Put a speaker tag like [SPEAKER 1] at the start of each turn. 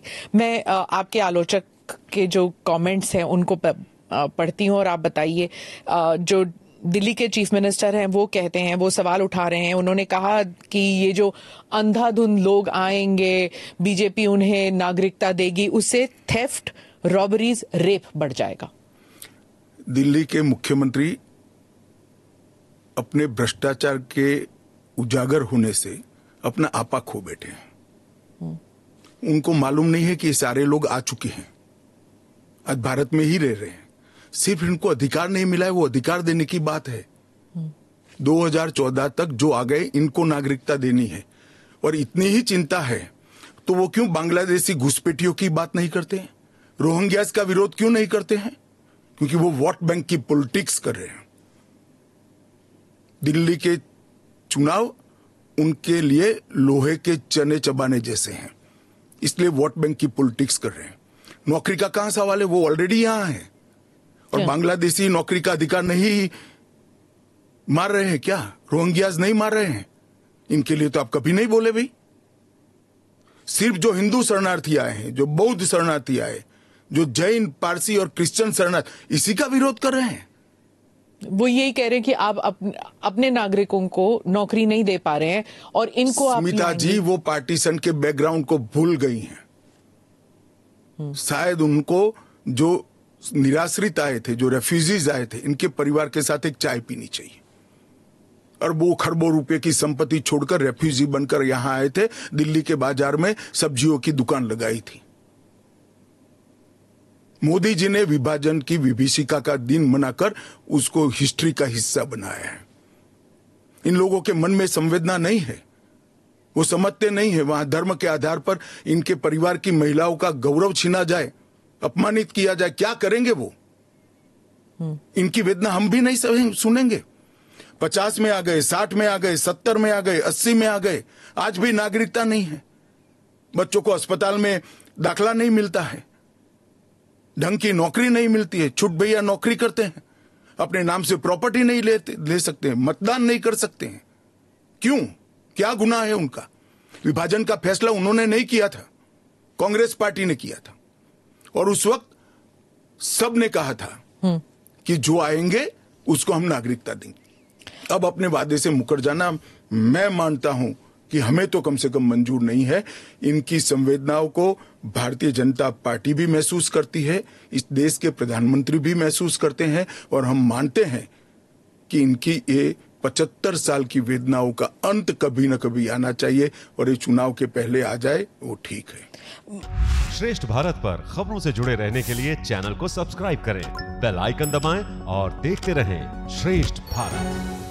[SPEAKER 1] थी मैं आपके आलोचक के जो कमेंट्स हैं उनको पढ़ती हूँ और आप बताइए जो दिल्ली के चीफ मिनिस्टर हैं वो कहते हैं वो सवाल उठा रहे हैं उन्होंने कहा कि ये जो अंधाधुंध लोग आएंगे बीजेपी उन्हें नागरिकता देगी उससे थेफ्ट रॉबरीज रेप बढ़ जाएगा
[SPEAKER 2] दिल्ली के मुख्यमंत्री अपने भ्रष्टाचार के उजागर होने से अपना आपा खो बैठे हैं हम्म। उनको मालूम नहीं है कि सारे लोग आ चुके हैं आज भारत में ही रह रहे हैं सिर्फ इनको अधिकार नहीं मिला है वो अधिकार देने की बात है 2014 तक जो आ गए इनको नागरिकता देनी है और इतनी ही चिंता है तो वो क्यों बांग्लादेशी घुसपैठियों की बात नहीं करते हैं रोहिंग्यास का विरोध क्यों नहीं करते हैं क्योंकि वो वोट बैंक की पॉलिटिक्स कर रहे हैं दिल्ली के चुनाव उनके लिए लोहे के चने चबाने जैसे हैं इसलिए वोट बैंक की पॉलिटिक्स कर रहे हैं नौकरी का कहां सवाल है वो ऑलरेडी यहां है और बांग्लादेशी नौकरी का अधिकार नहीं मार रहे हैं क्या रोहिंग्याज नहीं मार रहे हैं इनके लिए तो आप कभी नहीं बोले भाई सिर्फ जो हिंदू शरणार्थी आए हैं जो बौद्ध शरणार्थी आए जो जैन पारसी और क्रिश्चियन शरणार्थी इसी का विरोध कर रहे हैं
[SPEAKER 1] वो यही कह रहे हैं कि आप अप, अपने नागरिकों को नौकरी नहीं दे पा रहे हैं और इनको स्मिता जी
[SPEAKER 2] वो पार्टीशन के बैकग्राउंड को भूल गई हैं हम्म। शायद उनको जो निराश्रित आए थे जो रेफ्यूजीज आए थे इनके परिवार के साथ एक चाय पीनी चाहिए अरबों खरबों रुपए की संपत्ति छोड़कर रेफ्यूजी बनकर यहाँ आए थे दिल्ली के बाजार में सब्जियों की दुकान लगाई थी मोदी जी ने विभाजन की विभीषिका का दिन मनाकर उसको हिस्ट्री का हिस्सा बनाया है इन लोगों के मन में संवेदना नहीं है वो समझते नहीं है वहां धर्म के आधार पर इनके परिवार की महिलाओं का गौरव छीना जाए अपमानित किया जाए क्या करेंगे वो हम्म। इनकी वेदना हम भी नहीं सुनेंगे पचास में आ गए साठ में आ गए सत्तर में आ गए अस्सी में आ गए आज भी नागरिकता नहीं है बच्चों को अस्पताल में दाखला नहीं मिलता है ढंग की नौकरी नहीं मिलती है छुट भैया नौकरी करते हैं अपने नाम से प्रॉपर्टी नहीं लेते ले सकते हैं मतदान नहीं कर सकते हैं क्यों क्या गुनाह है उनका विभाजन का फैसला उन्होंने नहीं किया था कांग्रेस पार्टी ने किया था और उस वक्त सब ने कहा था हम्म। कि जो आएंगे उसको हम नागरिकता देंगे अब अपने वादे से मुकर जाना मैं मानता हूं कि हमें तो कम से कम मंजूर नहीं है इनकी संवेदनाओं को भारतीय जनता पार्टी भी महसूस करती है इस देश के प्रधानमंत्री भी महसूस करते हैं और हम मानते हैं कि इनकी ये पचहत्तर साल की वेदनाओं का अंत कभी न कभी आना चाहिए और ये चुनाव के पहले आ जाए वो ठीक है
[SPEAKER 1] श्रेष्ठ भारत पर खबरों से जुड़े रहने के लिए चैनल को सब्सक्राइब करें बेल आइकन दबाएं और देखते रहें श्रेष्ठ भारत